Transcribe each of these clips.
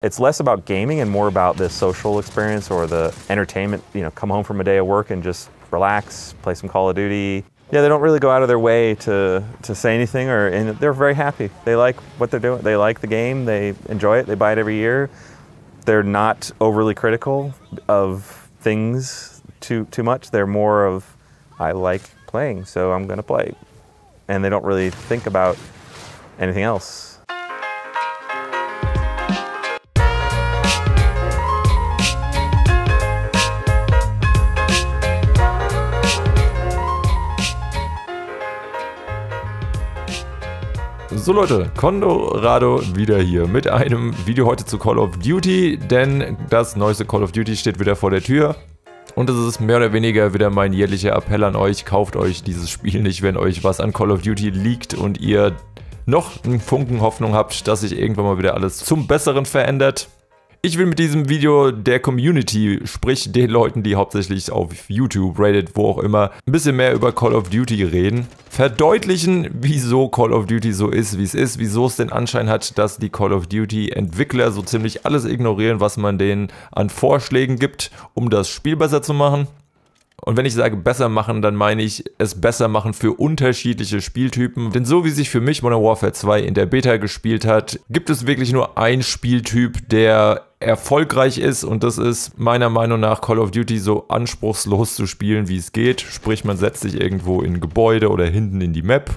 It's less about gaming and more about the social experience or the entertainment, you know, come home from a day of work and just relax, play some Call of Duty. Yeah, they don't really go out of their way to, to say anything or and they're very happy. They like what they're doing. They like the game, they enjoy it, they buy it every year. They're not overly critical of things too too much. They're more of I like playing, so I'm going to play. And they don't really think about anything else. So Leute, Condorado wieder hier mit einem Video heute zu Call of Duty, denn das neueste Call of Duty steht wieder vor der Tür. Und es ist mehr oder weniger wieder mein jährlicher Appell an euch, kauft euch dieses Spiel nicht, wenn euch was an Call of Duty liegt und ihr noch einen Funken Hoffnung habt, dass sich irgendwann mal wieder alles zum Besseren verändert. Ich will mit diesem Video der Community, sprich den Leuten, die hauptsächlich auf YouTube, Reddit, wo auch immer, ein bisschen mehr über Call of Duty reden, verdeutlichen, wieso Call of Duty so ist, wie es ist, wieso es den Anschein hat, dass die Call of Duty Entwickler so ziemlich alles ignorieren, was man denen an Vorschlägen gibt, um das Spiel besser zu machen. Und wenn ich sage besser machen, dann meine ich es besser machen für unterschiedliche Spieltypen. Denn so wie sich für mich Modern Warfare 2 in der Beta gespielt hat, gibt es wirklich nur einen Spieltyp, der erfolgreich ist und das ist meiner Meinung nach Call of Duty so anspruchslos zu spielen, wie es geht. Sprich, man setzt sich irgendwo in ein Gebäude oder hinten in die Map,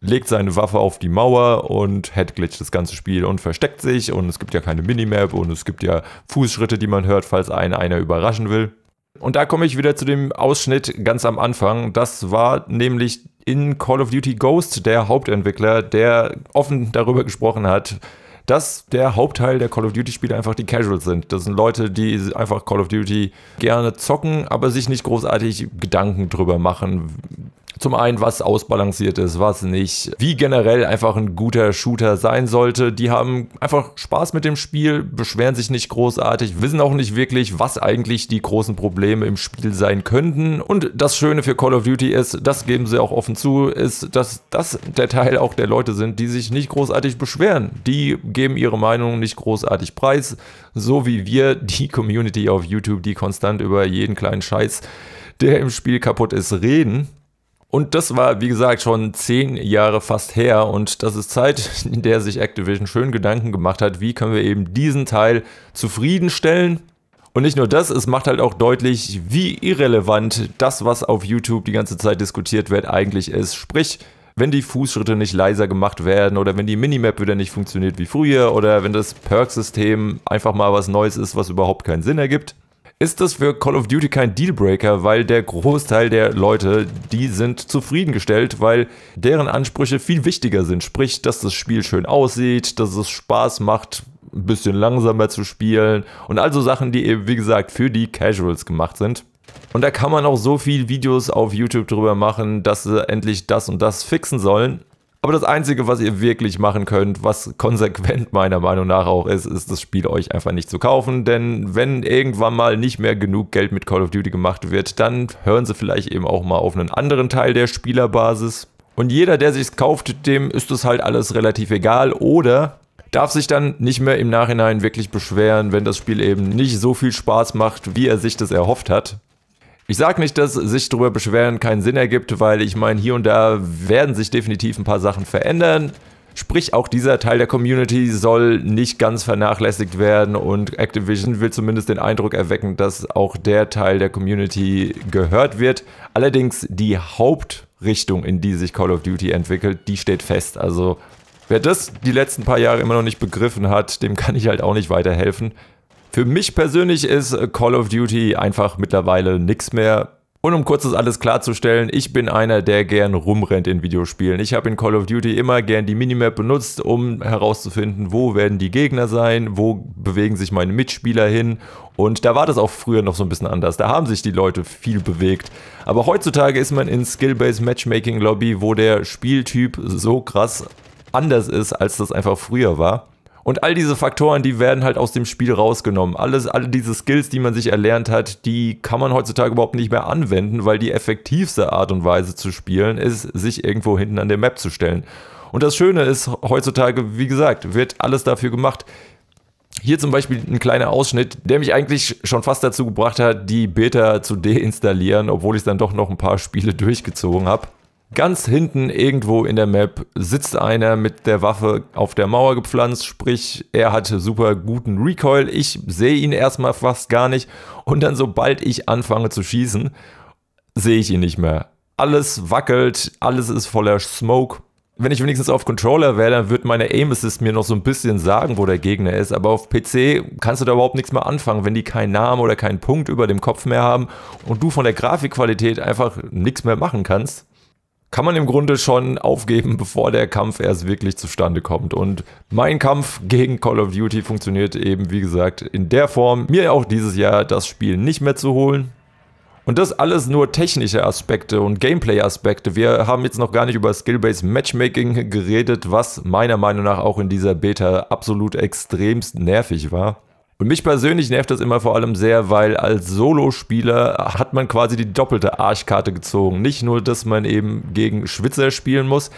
legt seine Waffe auf die Mauer und headglitcht das ganze Spiel und versteckt sich und es gibt ja keine Minimap und es gibt ja Fußschritte, die man hört, falls einen einer überraschen will. Und da komme ich wieder zu dem Ausschnitt ganz am Anfang. Das war nämlich in Call of Duty Ghost der Hauptentwickler, der offen darüber gesprochen hat, dass der Hauptteil der Call of Duty-Spiele einfach die Casuals sind. Das sind Leute, die einfach Call of Duty gerne zocken, aber sich nicht großartig Gedanken drüber machen, zum einen, was ausbalanciert ist, was nicht, wie generell einfach ein guter Shooter sein sollte. Die haben einfach Spaß mit dem Spiel, beschweren sich nicht großartig, wissen auch nicht wirklich, was eigentlich die großen Probleme im Spiel sein könnten. Und das Schöne für Call of Duty ist, das geben sie auch offen zu, ist, dass das der Teil auch der Leute sind, die sich nicht großartig beschweren. Die geben ihre Meinung nicht großartig preis, so wie wir die Community auf YouTube, die konstant über jeden kleinen Scheiß, der im Spiel kaputt ist, reden. Und das war, wie gesagt, schon zehn Jahre fast her. Und das ist Zeit, in der sich Activision schön Gedanken gemacht hat, wie können wir eben diesen Teil zufriedenstellen. Und nicht nur das, es macht halt auch deutlich, wie irrelevant das, was auf YouTube die ganze Zeit diskutiert wird, eigentlich ist. Sprich, wenn die Fußschritte nicht leiser gemacht werden oder wenn die Minimap wieder nicht funktioniert wie früher oder wenn das Perk-System einfach mal was Neues ist, was überhaupt keinen Sinn ergibt ist das für Call of Duty kein Dealbreaker, weil der Großteil der Leute, die sind zufriedengestellt, weil deren Ansprüche viel wichtiger sind. Sprich, dass das Spiel schön aussieht, dass es Spaß macht, ein bisschen langsamer zu spielen und also Sachen, die eben, wie gesagt, für die Casuals gemacht sind. Und da kann man auch so viel Videos auf YouTube drüber machen, dass sie endlich das und das fixen sollen. Aber das Einzige, was ihr wirklich machen könnt, was konsequent meiner Meinung nach auch ist, ist das Spiel euch einfach nicht zu kaufen. Denn wenn irgendwann mal nicht mehr genug Geld mit Call of Duty gemacht wird, dann hören sie vielleicht eben auch mal auf einen anderen Teil der Spielerbasis. Und jeder, der sich's kauft, dem ist es halt alles relativ egal. Oder darf sich dann nicht mehr im Nachhinein wirklich beschweren, wenn das Spiel eben nicht so viel Spaß macht, wie er sich das erhofft hat. Ich sage nicht, dass sich darüber beschweren keinen Sinn ergibt, weil ich meine, hier und da werden sich definitiv ein paar Sachen verändern. Sprich, auch dieser Teil der Community soll nicht ganz vernachlässigt werden und Activision will zumindest den Eindruck erwecken, dass auch der Teil der Community gehört wird. Allerdings die Hauptrichtung, in die sich Call of Duty entwickelt, die steht fest. Also wer das die letzten paar Jahre immer noch nicht begriffen hat, dem kann ich halt auch nicht weiterhelfen. Für mich persönlich ist äh, Call of Duty einfach mittlerweile nichts mehr. Und um kurz das alles klarzustellen, ich bin einer, der gern rumrennt in Videospielen. Ich habe in Call of Duty immer gern die Minimap benutzt, um herauszufinden, wo werden die Gegner sein, wo bewegen sich meine Mitspieler hin. Und da war das auch früher noch so ein bisschen anders. Da haben sich die Leute viel bewegt. Aber heutzutage ist man in Skill-Based Matchmaking Lobby, wo der Spieltyp so krass anders ist, als das einfach früher war. Und all diese Faktoren, die werden halt aus dem Spiel rausgenommen. Alles, alle diese Skills, die man sich erlernt hat, die kann man heutzutage überhaupt nicht mehr anwenden, weil die effektivste Art und Weise zu spielen ist, sich irgendwo hinten an der Map zu stellen. Und das Schöne ist, heutzutage, wie gesagt, wird alles dafür gemacht. Hier zum Beispiel ein kleiner Ausschnitt, der mich eigentlich schon fast dazu gebracht hat, die Beta zu deinstallieren, obwohl ich dann doch noch ein paar Spiele durchgezogen habe. Ganz hinten irgendwo in der Map sitzt einer mit der Waffe auf der Mauer gepflanzt, sprich er hat super guten Recoil, ich sehe ihn erstmal fast gar nicht und dann sobald ich anfange zu schießen, sehe ich ihn nicht mehr. Alles wackelt, alles ist voller Smoke. Wenn ich wenigstens auf Controller wäre, dann wird meine Aim Assist mir noch so ein bisschen sagen, wo der Gegner ist. Aber auf PC kannst du da überhaupt nichts mehr anfangen, wenn die keinen Namen oder keinen Punkt über dem Kopf mehr haben und du von der Grafikqualität einfach nichts mehr machen kannst kann man im Grunde schon aufgeben, bevor der Kampf erst wirklich zustande kommt. Und mein Kampf gegen Call of Duty funktioniert eben, wie gesagt, in der Form, mir auch dieses Jahr das Spiel nicht mehr zu holen. Und das alles nur technische Aspekte und Gameplay-Aspekte. Wir haben jetzt noch gar nicht über Skill-Based Matchmaking geredet, was meiner Meinung nach auch in dieser Beta absolut extremst nervig war. Und mich persönlich nervt das immer vor allem sehr, weil als Solospieler hat man quasi die doppelte Arschkarte gezogen. Nicht nur, dass man eben gegen Schwitzer spielen muss,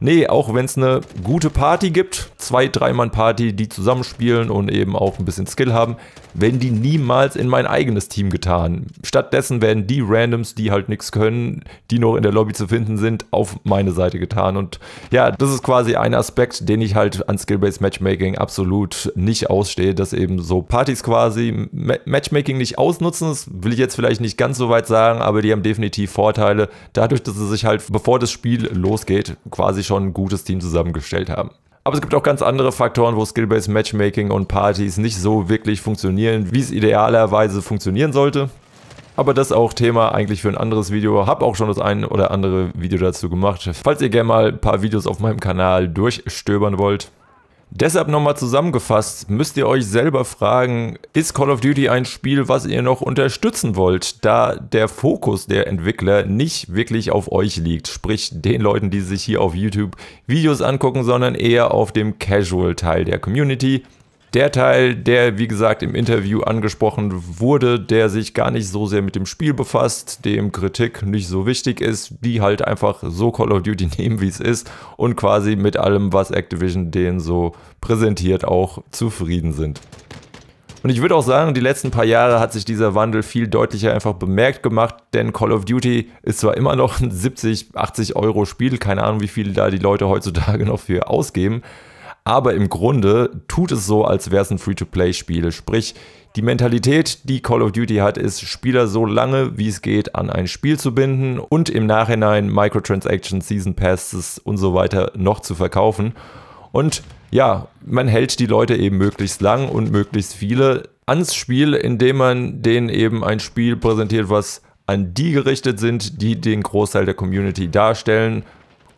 Nee, auch wenn es eine gute Party gibt, zwei, dreimal Party, die zusammenspielen und eben auch ein bisschen Skill haben, werden die niemals in mein eigenes Team getan. Stattdessen werden die Randoms, die halt nichts können, die noch in der Lobby zu finden sind, auf meine Seite getan. Und ja, das ist quasi ein Aspekt, den ich halt an Skill-Based Matchmaking absolut nicht ausstehe, dass eben so Partys quasi Matchmaking nicht ausnutzen. Das will ich jetzt vielleicht nicht ganz so weit sagen, aber die haben definitiv Vorteile, dadurch, dass sie sich halt, bevor das Spiel losgeht, quasi schon ein gutes Team zusammengestellt haben. Aber es gibt auch ganz andere Faktoren, wo Skill-Based Matchmaking und Partys nicht so wirklich funktionieren, wie es idealerweise funktionieren sollte. Aber das ist auch Thema eigentlich für ein anderes Video. Hab auch schon das ein oder andere Video dazu gemacht. Falls ihr gerne mal ein paar Videos auf meinem Kanal durchstöbern wollt. Deshalb nochmal zusammengefasst, müsst ihr euch selber fragen, ist Call of Duty ein Spiel, was ihr noch unterstützen wollt, da der Fokus der Entwickler nicht wirklich auf euch liegt, sprich den Leuten, die sich hier auf YouTube Videos angucken, sondern eher auf dem Casual-Teil der Community, der Teil, der wie gesagt im Interview angesprochen wurde, der sich gar nicht so sehr mit dem Spiel befasst, dem Kritik nicht so wichtig ist, die halt einfach so Call of Duty nehmen, wie es ist und quasi mit allem, was Activision denen so präsentiert, auch zufrieden sind. Und ich würde auch sagen, die letzten paar Jahre hat sich dieser Wandel viel deutlicher einfach bemerkt gemacht, denn Call of Duty ist zwar immer noch ein 70, 80 Euro Spiel, keine Ahnung, wie viel da die Leute heutzutage noch für ausgeben, aber im Grunde tut es so, als wäre es ein Free-to-Play-Spiel. Sprich, die Mentalität, die Call of Duty hat, ist, Spieler so lange wie es geht an ein Spiel zu binden und im Nachhinein Microtransactions, Season Passes und so weiter noch zu verkaufen. Und ja, man hält die Leute eben möglichst lang und möglichst viele ans Spiel, indem man denen eben ein Spiel präsentiert, was an die gerichtet sind, die den Großteil der Community darstellen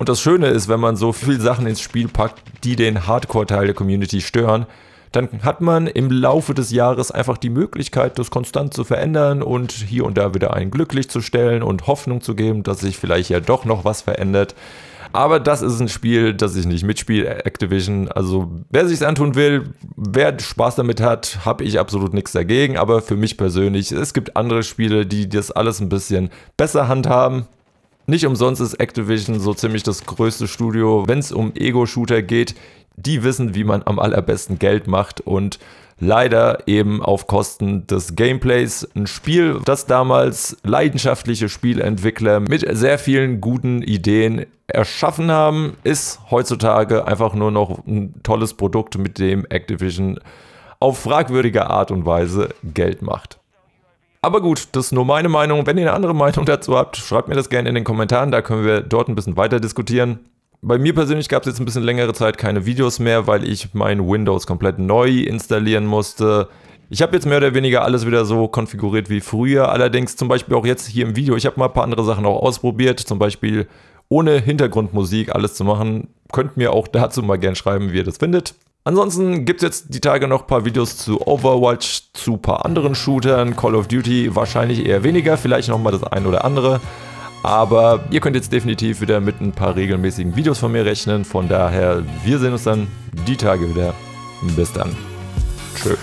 und das Schöne ist, wenn man so viele Sachen ins Spiel packt, die den Hardcore-Teil der Community stören, dann hat man im Laufe des Jahres einfach die Möglichkeit, das konstant zu verändern und hier und da wieder einen glücklich zu stellen und Hoffnung zu geben, dass sich vielleicht ja doch noch was verändert. Aber das ist ein Spiel, das ich nicht mitspiele, Activision. Also wer sich's antun will, wer Spaß damit hat, habe ich absolut nichts dagegen. Aber für mich persönlich, es gibt andere Spiele, die das alles ein bisschen besser handhaben. Nicht umsonst ist Activision so ziemlich das größte Studio, wenn es um Ego-Shooter geht. Die wissen, wie man am allerbesten Geld macht und leider eben auf Kosten des Gameplays. Ein Spiel, das damals leidenschaftliche Spielentwickler mit sehr vielen guten Ideen erschaffen haben, ist heutzutage einfach nur noch ein tolles Produkt, mit dem Activision auf fragwürdige Art und Weise Geld macht. Aber gut, das ist nur meine Meinung. Wenn ihr eine andere Meinung dazu habt, schreibt mir das gerne in den Kommentaren, da können wir dort ein bisschen weiter diskutieren. Bei mir persönlich gab es jetzt ein bisschen längere Zeit keine Videos mehr, weil ich mein Windows komplett neu installieren musste. Ich habe jetzt mehr oder weniger alles wieder so konfiguriert wie früher. Allerdings zum Beispiel auch jetzt hier im Video. Ich habe mal ein paar andere Sachen auch ausprobiert. Zum Beispiel ohne Hintergrundmusik alles zu machen. Könnt mir auch dazu mal gerne schreiben, wie ihr das findet. Ansonsten gibt es jetzt die Tage noch ein paar Videos zu Overwatch, zu ein paar anderen Shootern, Call of Duty wahrscheinlich eher weniger, vielleicht nochmal das ein oder andere. Aber ihr könnt jetzt definitiv wieder mit ein paar regelmäßigen Videos von mir rechnen. Von daher, wir sehen uns dann die Tage wieder. Bis dann. Tschö.